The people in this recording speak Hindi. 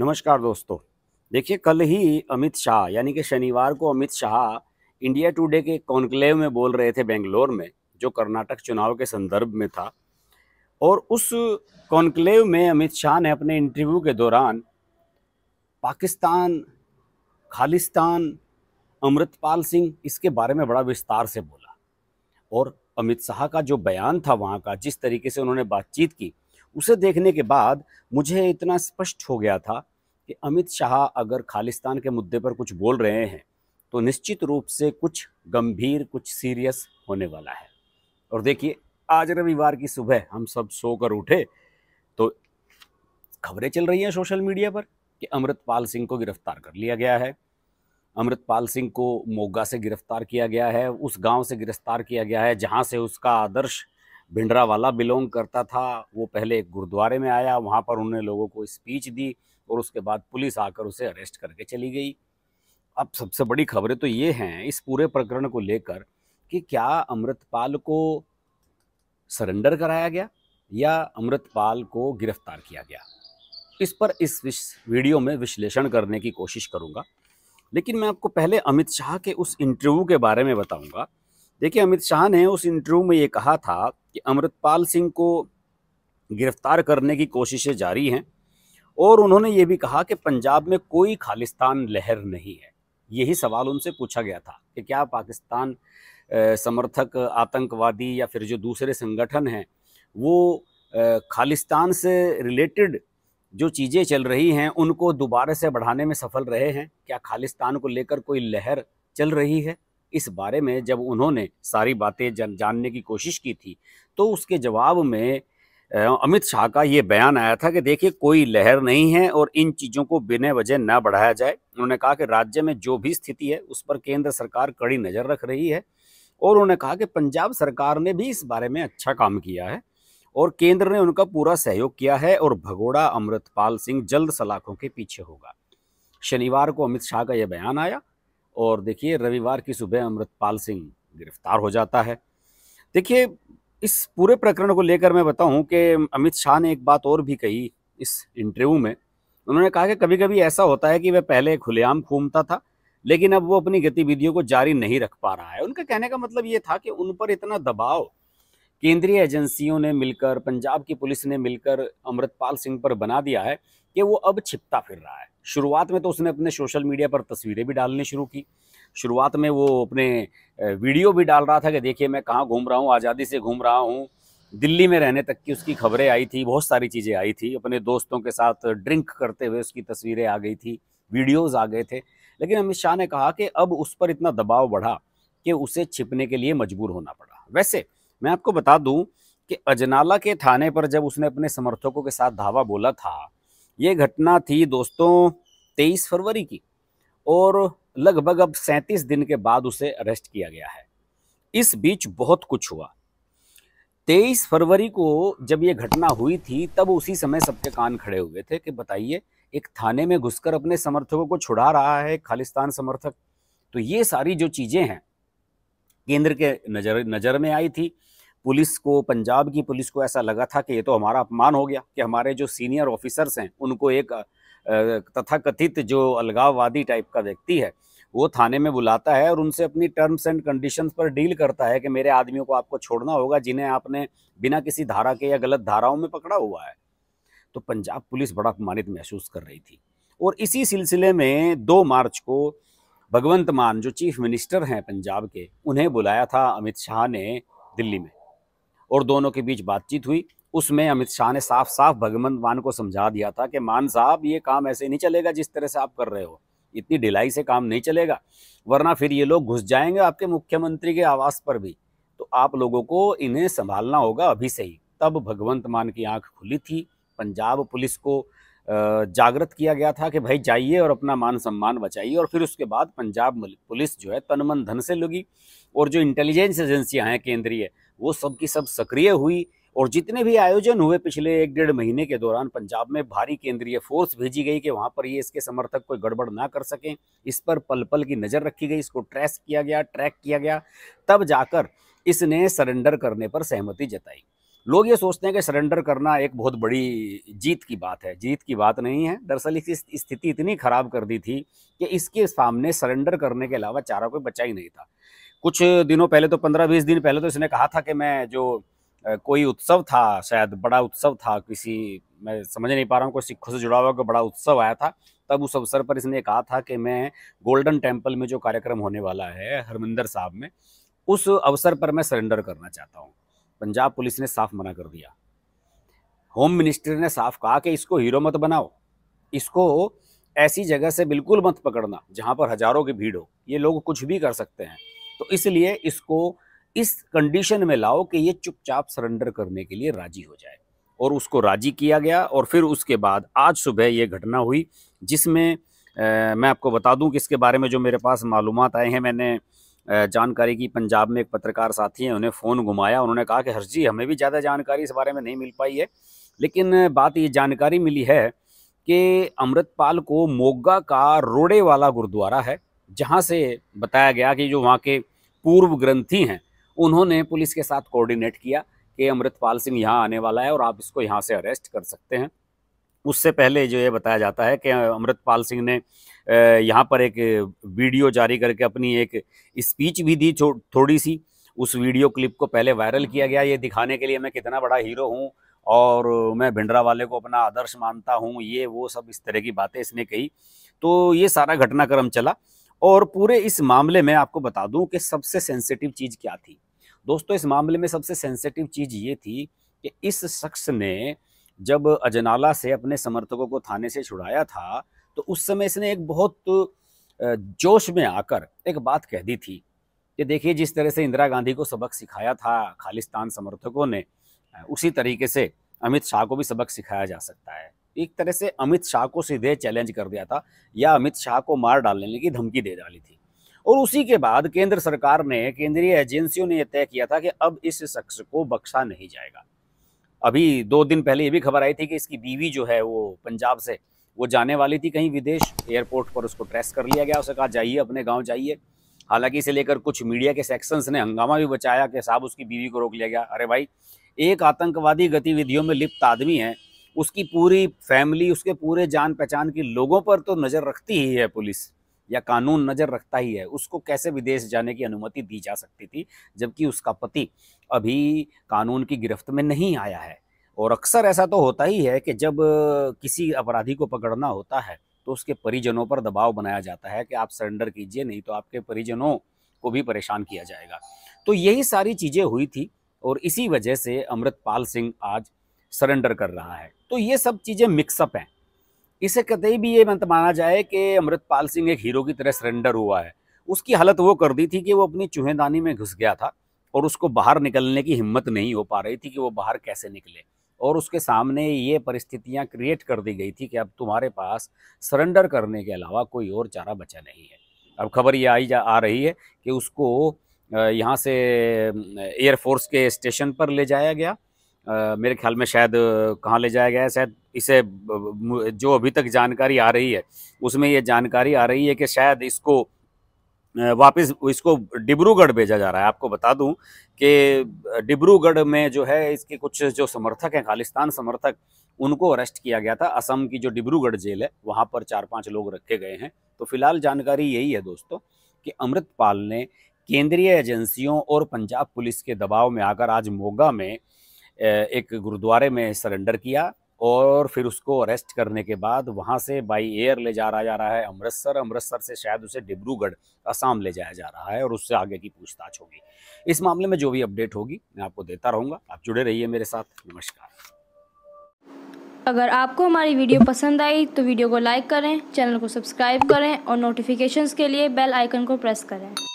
नमस्कार दोस्तों देखिए कल ही अमित शाह यानी कि शनिवार को अमित शाह इंडिया टुडे के कॉन्क्लेव में बोल रहे थे बेंगलोर में जो कर्नाटक चुनाव के संदर्भ में था और उस कॉन्क्लेव में अमित शाह ने अपने इंटरव्यू के दौरान पाकिस्तान खालिस्तान अमृतपाल सिंह इसके बारे में बड़ा विस्तार से बोला और अमित शाह का जो बयान था वहाँ का जिस तरीके से उन्होंने बातचीत की उसे देखने के बाद मुझे इतना स्पष्ट हो गया था कि अमित शाह अगर खालिस्तान के मुद्दे पर कुछ बोल रहे हैं तो निश्चित रूप से कुछ गंभीर कुछ सीरियस होने वाला है और देखिए आज रविवार की सुबह हम सब सोकर उठे तो खबरें चल रही हैं सोशल मीडिया पर कि अमृतपाल सिंह को गिरफ्तार कर लिया गया है अमृतपाल सिंह को मोगा से गिरफ्तार किया गया है उस गांव से गिरफ्तार किया गया है जहां से उसका आदर्श भिंडरावाला बिलोंग करता था वो पहले एक गुरुद्वारे में आया वहाँ पर उन्होंने लोगों को स्पीच दी और उसके बाद पुलिस आकर उसे अरेस्ट करके चली गई अब सबसे बड़ी खबरें तो ये हैं इस पूरे प्रकरण को लेकर कि क्या अमृतपाल को सरेंडर कराया गया या अमृतपाल को गिरफ्तार किया गया इस पर इस वीडियो में विश्लेषण करने की कोशिश करूंगा लेकिन मैं आपको पहले अमित शाह के उस इंटरव्यू के बारे में बताऊंगा देखिए अमित शाह ने उस इंटरव्यू में ये कहा था कि अमृतपाल सिंह को गिरफ्तार करने की कोशिशें जारी हैं और उन्होंने ये भी कहा कि पंजाब में कोई खालिस्तान लहर नहीं है यही सवाल उनसे पूछा गया था कि क्या पाकिस्तान समर्थक आतंकवादी या फिर जो दूसरे संगठन हैं वो खालिस्तान से रिलेटेड जो चीज़ें चल रही हैं उनको दोबारा से बढ़ाने में सफल रहे हैं क्या खालिस्तान को लेकर कोई लहर चल रही है इस बारे में जब उन्होंने सारी बातें जन जानने की कोशिश की थी तो उसके जवाब में अमित शाह का ये बयान आया था कि देखिए कोई लहर नहीं है और इन चीज़ों को बिना वजह न बढ़ाया जाए उन्होंने कहा कि राज्य में जो भी स्थिति है उस पर केंद्र सरकार कड़ी नज़र रख रही है और उन्होंने कहा कि पंजाब सरकार ने भी इस बारे में अच्छा काम किया है और केंद्र ने उनका पूरा सहयोग किया है और भगोड़ा अमृतपाल सिंह जल्द सलाखों के पीछे होगा शनिवार को अमित शाह का यह बयान आया और देखिए रविवार की सुबह अमृतपाल सिंह गिरफ्तार हो जाता है देखिए इस पूरे प्रकरण को लेकर मैं बताऊं कि अमित शाह ने एक बात और भी कही इस इंटरव्यू में उन्होंने कहा कि कभी कभी ऐसा होता है कि वह पहले खुलेआम घूमता था लेकिन अब वो अपनी गतिविधियों को जारी नहीं रख पा रहा है उनका कहने का मतलब ये था कि उन पर इतना दबाव केंद्रीय एजेंसियों ने मिलकर पंजाब की पुलिस ने मिलकर अमृतपाल सिंह पर बना दिया है कि वो अब छिपता फिर रहा है शुरुआत में तो उसने अपने सोशल मीडिया पर तस्वीरें भी डालनी शुरू की शुरुआत में वो अपने वीडियो भी डाल रहा था कि देखिए मैं कहाँ घूम रहा हूँ आज़ादी से घूम रहा हूँ दिल्ली में रहने तक की उसकी खबरें आई थी बहुत सारी चीज़ें आई थी अपने दोस्तों के साथ ड्रिंक करते हुए उसकी तस्वीरें आ गई थी वीडियोज़ आ गए थे लेकिन अमित शाह ने कहा कि अब उस पर इतना दबाव बढ़ा कि उसे छिपने के लिए मजबूर होना पड़ा वैसे मैं आपको बता दूं कि अजनाला के थाने पर जब उसने अपने समर्थकों के साथ धावा बोला था ये घटना थी दोस्तों 23 फरवरी की और लगभग अब 37 दिन के बाद उसे अरेस्ट किया गया है इस बीच बहुत कुछ हुआ 23 फरवरी को जब ये घटना हुई थी तब उसी समय सबके कान खड़े हुए थे कि बताइए एक थाने में घुसकर अपने समर्थकों को छुड़ा रहा है खालिस्तान समर्थक तो ये सारी जो चीज़ें हैं केंद्र के नज़र नज़र में आई थी पुलिस को पंजाब की पुलिस को ऐसा लगा था कि ये तो हमारा अपमान हो गया कि हमारे जो सीनियर ऑफिसर्स हैं उनको एक तथाकथित जो अलगाववादी टाइप का व्यक्ति है वो थाने में बुलाता है और उनसे अपनी टर्म्स एंड कंडीशंस पर डील करता है कि मेरे आदमियों को आपको छोड़ना होगा जिन्हें आपने बिना किसी धारा के या गलत धाराओं में पकड़ा हुआ है तो पंजाब पुलिस बड़ा अपमानित महसूस कर रही थी और इसी सिलसिले में दो मार्च को भगवंत मान जो चीफ मिनिस्टर हैं पंजाब के उन्हें बुलाया था अमित शाह ने दिल्ली में और दोनों के बीच बातचीत हुई उसमें अमित शाह ने साफ साफ भगवंत मान को समझा दिया था कि मान साहब ये काम ऐसे नहीं चलेगा जिस तरह से आप कर रहे हो इतनी ढिलाई से काम नहीं चलेगा वरना फिर ये लोग घुस जाएंगे आपके मुख्यमंत्री के आवास पर भी तो आप लोगों को इन्हें संभालना होगा अभी से ही तब भगवंत मान की आंख खुली थी पंजाब पुलिस को जागृत किया गया था कि भाई जाइए और अपना मान सम्मान बचाइए और फिर उसके बाद पंजाब पुलिस जो है तनमन धन से लगी और जो इंटेलिजेंस एजेंसियाँ हैं केंद्रीय वो सब की सब सक्रिय हुई और जितने भी आयोजन हुए पिछले एक डेढ़ महीने के दौरान पंजाब में भारी केंद्रीय फोर्स भेजी गई कि वहाँ पर ये इसके समर्थक कोई गड़बड़ ना कर सकें इस पर पल पल की नज़र रखी गई इसको ट्रेस किया गया ट्रैक किया गया तब जाकर इसने सरेंडर करने पर सहमति जताई लोग ये सोचते हैं कि सरेंडर करना एक बहुत बड़ी जीत की बात है जीत की बात नहीं है दरअसल इसकी स्थिति इतनी ख़राब कर दी थी कि इसके सामने सरेंडर करने के अलावा चारा कोई बचा ही नहीं था कुछ दिनों पहले तो पंद्रह बीस दिन पहले तो इसने कहा था कि मैं जो कोई उत्सव था शायद बड़ा उत्सव था किसी मैं समझ नहीं पा रहा हूँ कोई सिखों से जुड़ा हुआ कोई बड़ा उत्सव आया था तब उस अवसर पर इसने कहा था कि मैं गोल्डन टेम्पल में जो कार्यक्रम होने वाला है हरमिंदर साहब में उस अवसर पर मैं सरेंडर करना चाहता हूँ पंजाब पुलिस ने साफ मना कर दिया होम मिनिस्टर ने साफ कहा कि इसको हीरो मत बनाओ इसको ऐसी जगह से बिल्कुल मत पकड़ना जहाँ पर हज़ारों की भीड़ हो ये लोग कुछ भी कर सकते हैं तो इसलिए इसको इस कंडीशन में लाओ कि ये चुपचाप सरेंडर करने के लिए राजी हो जाए और उसको राजी किया गया और फिर उसके बाद आज सुबह ये घटना हुई जिसमें मैं आपको बता दूं कि इसके बारे में जो मेरे पास मालूम आए हैं मैंने जानकारी की पंजाब में एक पत्रकार साथी हैं उन्हें फ़ोन घुमाया उन्होंने कहा कि हर्ष जी हमें भी ज़्यादा जानकारी इस बारे में नहीं मिल पाई है लेकिन बात ये जानकारी मिली है कि अमृतपाल को मोगा का रोड़े वाला गुरुद्वारा है जहाँ से बताया गया कि जो वहाँ के पूर्व ग्रंथी हैं उन्होंने पुलिस के साथ कोऑर्डिनेट किया कि अमृतपाल सिंह यहाँ आने वाला है और आप इसको यहाँ से अरेस्ट कर सकते हैं उससे पहले जो ये बताया जाता है कि अमृतपाल सिंह ने यहाँ पर एक वीडियो जारी करके अपनी एक स्पीच भी दी थोड़ी सी उस वीडियो क्लिप को पहले वायरल किया गया ये दिखाने के लिए मैं कितना बड़ा हीरो हूँ और मैं भिंडरा वाले को अपना आदर्श मानता हूँ ये वो सब इस तरह की बातें इसने कही तो ये सारा घटनाक्रम चला और पूरे इस मामले में आपको बता दूं कि सबसे सेंसिटिव चीज़ क्या थी दोस्तों इस मामले में सबसे सेंसिटिव चीज़ ये थी कि इस शख्स ने जब अजनाला से अपने समर्थकों को थाने से छुड़ाया था तो उस समय इसने एक बहुत जोश में आकर एक बात कह दी थी कि देखिए जिस तरह से इंदिरा गांधी को सबक सिखाया था खालिस्तान समर्थकों ने उसी तरीके से अमित शाह को भी सबक सिखाया जा सकता है एक तरह से अमित शाह को सीधे चैलेंज कर दिया था या अमित शाह को मार डालने की धमकी दे डाली थी और उसी के बाद केंद्र सरकार ने केंद्रीय एजेंसियों ने यह तय किया था कि अब इस शख्स को बख्शा नहीं जाएगा अभी दो दिन पहले ये भी खबर आई थी कि इसकी बीवी जो है वो पंजाब से वो जाने वाली थी कहीं विदेश एयरपोर्ट पर उसको ट्रेस कर लिया गया उसे कहा जाइए अपने गाँव जाइए हालांकि इसे लेकर कुछ मीडिया के सेक्शंस ने हंगामा भी बचाया कि साहब उसकी बीवी को रोक लिया गया अरे भाई एक आतंकवादी गतिविधियों में लिप्त आदमी है उसकी पूरी फैमिली उसके पूरे जान पहचान के लोगों पर तो नज़र रखती ही है पुलिस या कानून नज़र रखता ही है उसको कैसे विदेश जाने की अनुमति दी जा सकती थी जबकि उसका पति अभी कानून की गिरफ्त में नहीं आया है और अक्सर ऐसा तो होता ही है कि जब किसी अपराधी को पकड़ना होता है तो उसके परिजनों पर दबाव बनाया जाता है कि आप सरेंडर कीजिए नहीं तो आपके परिजनों को भी परेशान किया जाएगा तो यही सारी चीज़ें हुई थी और इसी वजह से अमृतपाल सिंह आज सरेंडर कर रहा है तो ये सब चीज़ें मिक्सअप हैं इसे कतई भी ये मत माना जाए कि अमृतपाल सिंह एक हीरो की तरह सरेंडर हुआ है उसकी हालत वो कर दी थी कि वो अपनी चूहेदानी में घुस गया था और उसको बाहर निकलने की हिम्मत नहीं हो पा रही थी कि वो बाहर कैसे निकले और उसके सामने ये परिस्थितियां क्रिएट कर दी गई थी कि अब तुम्हारे पास सरेंडर करने के अलावा कोई और चारा बचा नहीं है अब खबर ये आई जा आ रही है कि उसको यहाँ से एयरफोर्स के स्टेशन पर ले जाया गया मेरे ख्याल में शायद कहाँ ले जाया गया है शायद इसे जो अभी तक जानकारी आ रही है उसमें ये जानकारी आ रही है कि शायद इसको वापस इसको डिब्रूगढ़ भेजा जा रहा है आपको बता दूं कि डिब्रूगढ़ में जो है इसके कुछ जो समर्थक हैं खालिस्तान समर्थक उनको अरेस्ट किया गया था असम की जो डिब्रूगढ़ जेल है वहाँ पर चार पाँच लोग रखे गए हैं तो फिलहाल जानकारी यही है दोस्तों कि अमृतपाल ने केंद्रीय एजेंसियों और पंजाब पुलिस के दबाव में आकर आज मोगा में एक गुरुद्वारे में सरेंडर किया और फिर उसको अरेस्ट करने के बाद वहाँ से बाई एयर ले जा रहा जा रहा है अमृतसर अमृतसर से शायद उसे डिब्रूगढ़ असम ले जाया जा रहा है और उससे आगे की पूछताछ होगी इस मामले में जो भी अपडेट होगी मैं आपको देता रहूँगा आप जुड़े रहिए मेरे साथ नमस्कार अगर आपको हमारी वीडियो पसंद आई तो वीडियो को लाइक करें चैनल को सब्सक्राइब करें और नोटिफिकेशन के लिए बेल आइकन को प्रेस करें